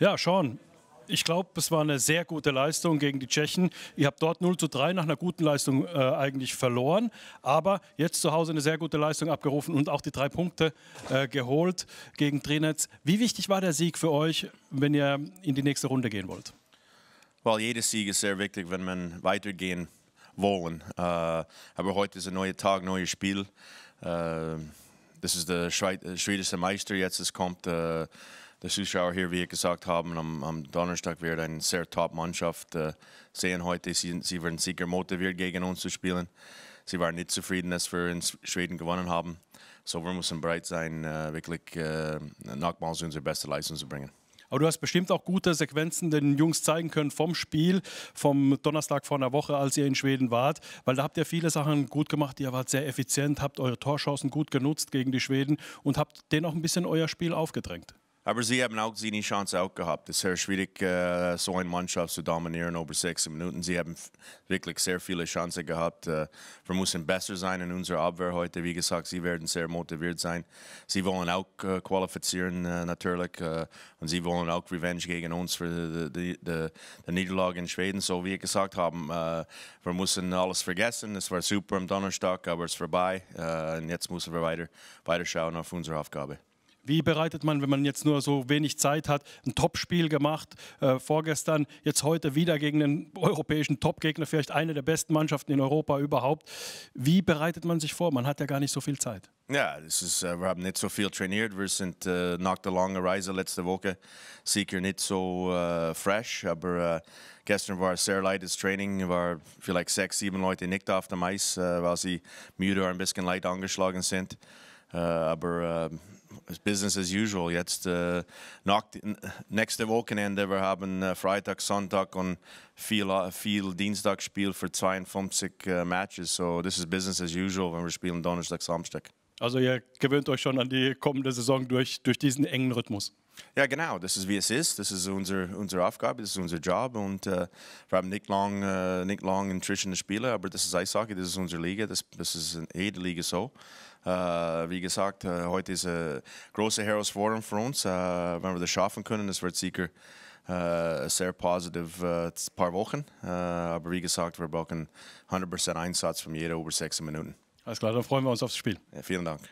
Ja, schon. ich glaube, es war eine sehr gute Leistung gegen die Tschechen. Ihr habt dort 0 zu 3 nach einer guten Leistung äh, eigentlich verloren, aber jetzt zu Hause eine sehr gute Leistung abgerufen und auch die drei Punkte äh, geholt gegen Trinetz. Wie wichtig war der Sieg für euch, wenn ihr in die nächste Runde gehen wollt? Well, jeder Sieg ist sehr wichtig, wenn man weitergehen wollen. Uh, aber heute ist ein neuer Tag, neues Spiel. Uh, das ist der äh, schwedische Meister jetzt, es kommt. Uh, der Zuschauer hier, wie ich gesagt habe, am, am Donnerstag wird eine sehr top Mannschaft äh, sehen heute. Sie, sie werden sicher motiviert, gegen uns zu spielen. Sie waren nicht zufrieden, dass wir in Schweden gewonnen haben. So, wir müssen bereit sein, äh, wirklich äh, nochmals unsere beste Leistung zu bringen. Aber du hast bestimmt auch gute Sequenzen den Jungs zeigen können vom Spiel, vom Donnerstag vor einer Woche, als ihr in Schweden wart, weil da habt ihr viele Sachen gut gemacht. Ihr wart sehr effizient, habt eure Torchancen gut genutzt gegen die Schweden und habt denen auch ein bisschen euer Spiel aufgedrängt. Aber sie haben auch seine Chance auch gehabt. Es ist sehr schwierig, äh, so eine Mannschaft zu dominieren über 60 Minuten. Sie haben wirklich sehr viele Chancen gehabt. Äh, wir müssen besser sein in unserer Abwehr heute. Wie gesagt, sie werden sehr motiviert sein. Sie wollen auch äh, qualifizieren natürlich und sie wollen auch Revenge gegen uns für die, Niederlage in Schweden. So wie ich gesagt habe, wir müssen alles vergessen. Es war super am Donnerstag, aber es ist vorbei und jetzt müssen wir weiter, weiter schauen auf unsere Aufgabe. Wie bereitet man, wenn man jetzt nur so wenig Zeit hat, ein Topspiel gemacht, äh, vorgestern, jetzt heute wieder gegen den europäischen Topgegner, vielleicht eine der besten Mannschaften in Europa überhaupt. Wie bereitet man sich vor? Man hat ja gar nicht so viel Zeit. Ja, das ist, äh, wir haben nicht so viel trainiert. Wir sind äh, nach der langen Reise letzte Woche sicher nicht so äh, fresh, aber äh, gestern war sehr leichtes Training, war vielleicht sechs, sieben Leute nicht auf dem Eis, äh, weil sie müde oder ein bisschen leicht angeschlagen sind. aber ähm, Business as usual. Jetzt äh, nach, nächste Wochenende, wir haben äh, Freitag, Sonntag und viel, äh, viel Dienstagspiel für 52 äh, Matches. So, this is Business as usual, wenn wir spielen Donnerstag, Samstag. Also ihr gewöhnt euch schon an die kommende Saison durch, durch diesen engen Rhythmus. Ja, genau, das ist wie es ist. Das ist unser, unsere Aufgabe, das ist unser Job. Und äh, wir haben nicht lang, äh, nicht lang inzwischen Spiele, aber das ist Eishockey, das ist unsere Liga, das, das ist in jeder Liga so. Äh, wie gesagt, äh, heute ist eine große Herausforderung für uns. Äh, wenn wir das schaffen können, das wird sicher äh, sehr positiv äh, paar Wochen. aber wie gesagt, wir brauchen 100% Einsatz von jeder über sechs Minuten. Alles klar, dann freuen wir uns aufs Spiel. Ja, vielen Dank.